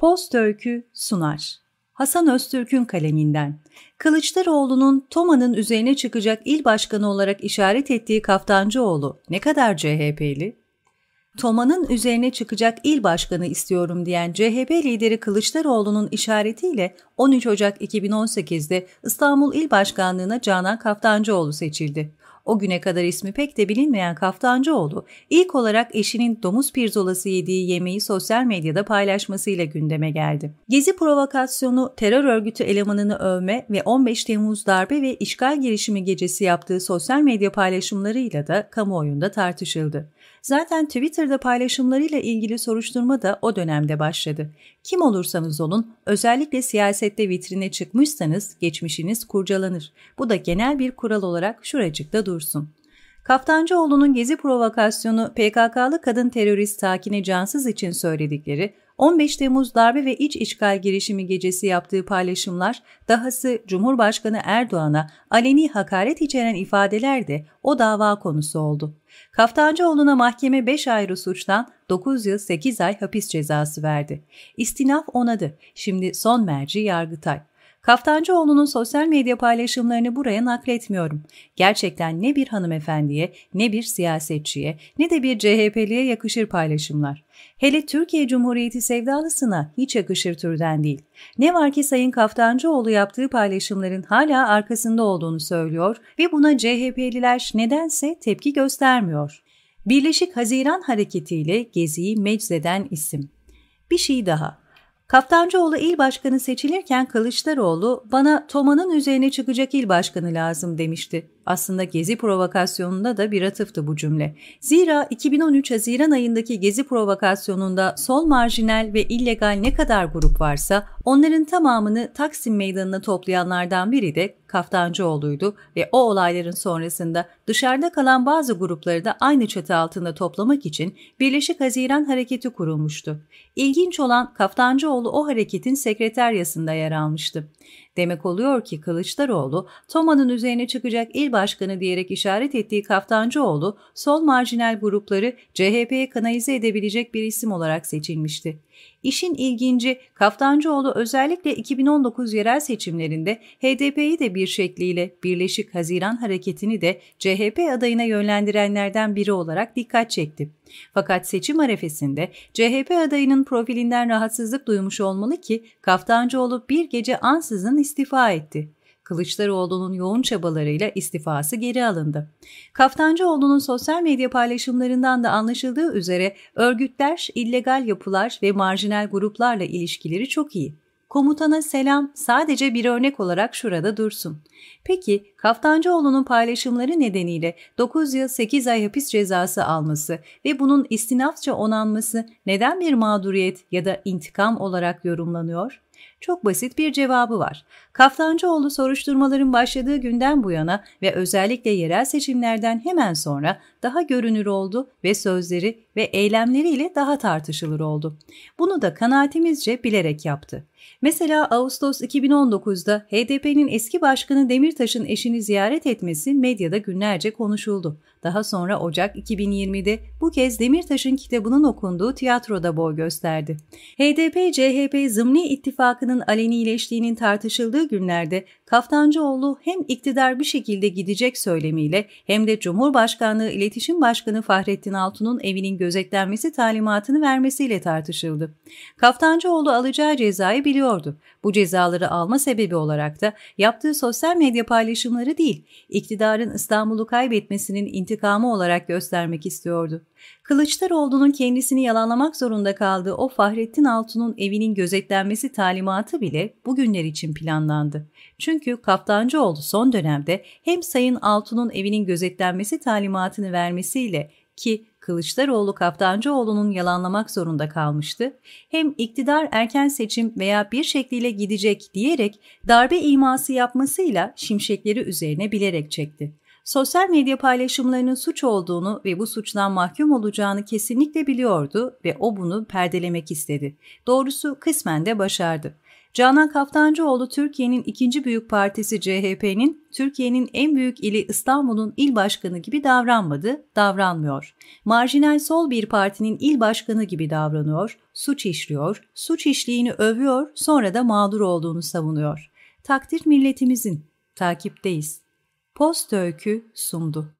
Post Öykü sunar. Hasan Öztürk'ün kaleminden. Kılıçdaroğlu'nun Toma'nın üzerine çıkacak il başkanı olarak işaret ettiği Kaftancıoğlu ne kadar CHP'li? Toma'nın üzerine çıkacak il başkanı istiyorum diyen CHP lideri Kılıçdaroğlu'nun işaretiyle 13 Ocak 2018'de İstanbul İl Başkanlığı'na Canan Kaftancıoğlu seçildi. O güne kadar ismi pek de bilinmeyen Kaftancıoğlu ilk olarak eşinin domuz pirzolası yediği yemeği sosyal medyada paylaşmasıyla gündeme geldi. Gezi provokasyonu, terör örgütü elemanını övme ve 15 Temmuz darbe ve işgal girişimi gecesi yaptığı sosyal medya paylaşımlarıyla da kamuoyunda tartışıldı. Zaten Twitter'da paylaşımlarıyla ilgili soruşturma da o dönemde başladı. Kim olursanız olun, özellikle siyasette vitrine çıkmışsanız geçmişiniz kurcalanır. Bu da genel bir kural olarak şuracıkta dursun olursun. Kaftancıoğlu'nun gezi provokasyonu PKK'lı kadın terörist Sakine Cansız için söyledikleri 15 Temmuz darbe ve iç işgal girişimi gecesi yaptığı paylaşımlar, dahası Cumhurbaşkanı Erdoğan'a aleni hakaret içeren ifadeler de o dava konusu oldu. Kaftancıoğlu'na mahkeme 5 ayrı suçtan 9 yıl 8 ay hapis cezası verdi. İstinaf onadı. Şimdi son merci Yargıtay. Kaftancıoğlu'nun sosyal medya paylaşımlarını buraya nakletmiyorum. Gerçekten ne bir hanımefendiye, ne bir siyasetçiye, ne de bir CHP'liye yakışır paylaşımlar. Hele Türkiye Cumhuriyeti sevdalısına hiç yakışır türden değil. Ne var ki Sayın Kaftancıoğlu yaptığı paylaşımların hala arkasında olduğunu söylüyor ve buna CHP'liler nedense tepki göstermiyor. Birleşik Haziran hareketiyle Gezi'yi meczeden isim. Bir şey daha. Kaptancıoğlu il başkanı seçilirken Kılıçdaroğlu bana Toma'nın üzerine çıkacak il başkanı lazım demişti. Aslında Gezi provokasyonunda da bir atıftı bu cümle. Zira 2013 Haziran ayındaki Gezi provokasyonunda sol marjinal ve illegal ne kadar grup varsa onların tamamını Taksim Meydanı'na toplayanlardan biri de Kaftancıoğlu'ydu ve o olayların sonrasında dışarıda kalan bazı grupları da aynı çatı altında toplamak için Birleşik Haziran Hareketi kurulmuştu. İlginç olan Kaftancıoğlu o hareketin sekreteryasında yer almıştı. Demek oluyor ki Kılıçdaroğlu, Toma'nın üzerine çıkacak il başkanı diyerek işaret ettiği Kaftancıoğlu, sol marjinal grupları CHP'ye kanalize edebilecek bir isim olarak seçilmişti. İşin ilginci, Kaftancıoğlu özellikle 2019 yerel seçimlerinde HDP'yi de bir şekliyle Birleşik Haziran Hareketi'ni de CHP adayına yönlendirenlerden biri olarak dikkat çekti. Fakat seçim arefesinde CHP adayının profilinden rahatsızlık duymuş olmalı ki Kaftancıoğlu bir gece ansızın istifa etti. Kılıçdaroğlu'nun yoğun çabalarıyla istifası geri alındı. Kaftancıoğlu'nun sosyal medya paylaşımlarından da anlaşıldığı üzere örgütler, illegal yapılar ve marjinal gruplarla ilişkileri çok iyi. Komutana selam sadece bir örnek olarak şurada dursun. Peki Kaftancıoğlu'nun paylaşımları nedeniyle 9 yıl 8 ay hapis cezası alması ve bunun istinafça onanması neden bir mağduriyet ya da intikam olarak yorumlanıyor? Çok basit bir cevabı var. Kaftancıoğlu soruşturmaların başladığı günden bu yana ve özellikle yerel seçimlerden hemen sonra daha görünür oldu ve sözleri ve eylemleriyle daha tartışılır oldu. Bunu da kanaatimizce bilerek yaptı. Mesela Ağustos 2019'da HDP'nin eski başkanı Demirtaş'ın eşini ziyaret etmesi medyada günlerce konuşuldu. Daha sonra Ocak 2020'de bu kez Demirtaş'ın kitabının okunduğu tiyatroda boy gösterdi. HDP-CHP zımni ittifakının salgının alenileştiğinin tartışıldığı günlerde Kaftancıoğlu hem iktidar bir şekilde gidecek söylemiyle hem de Cumhurbaşkanlığı İletişim Başkanı Fahrettin Altun'un evinin gözetlenmesi talimatını vermesiyle tartışıldı. Kaftancıoğlu alacağı cezayı biliyordu. Bu cezaları alma sebebi olarak da yaptığı sosyal medya paylaşımları değil, iktidarın İstanbul'u kaybetmesinin intikamı olarak göstermek istiyordu. Kılıçdaroğlu'nun kendisini yalanlamak zorunda kaldığı o Fahrettin Altun'un evinin gözetlenmesi talimatı bile bugünler için planlandı. Çünkü çünkü Kaftancıoğlu son dönemde hem Sayın Altun'un evinin gözetlenmesi talimatını vermesiyle ki Kılıçdaroğlu Kaftancıoğlu'nun yalanlamak zorunda kalmıştı, hem iktidar erken seçim veya bir şekliyle gidecek diyerek darbe iması yapmasıyla şimşekleri üzerine bilerek çekti. Sosyal medya paylaşımlarının suç olduğunu ve bu suçtan mahkum olacağını kesinlikle biliyordu ve o bunu perdelemek istedi. Doğrusu kısmen de başardı. Canan Kaftancıoğlu Türkiye'nin ikinci büyük partisi CHP'nin Türkiye'nin en büyük ili İstanbul'un il başkanı gibi davranmadı, davranmıyor. Marjinal sol bir partinin il başkanı gibi davranıyor, suç işliyor, suç işliğini övüyor, sonra da mağdur olduğunu savunuyor. Takdir milletimizin, takipteyiz. Post öykü sundu.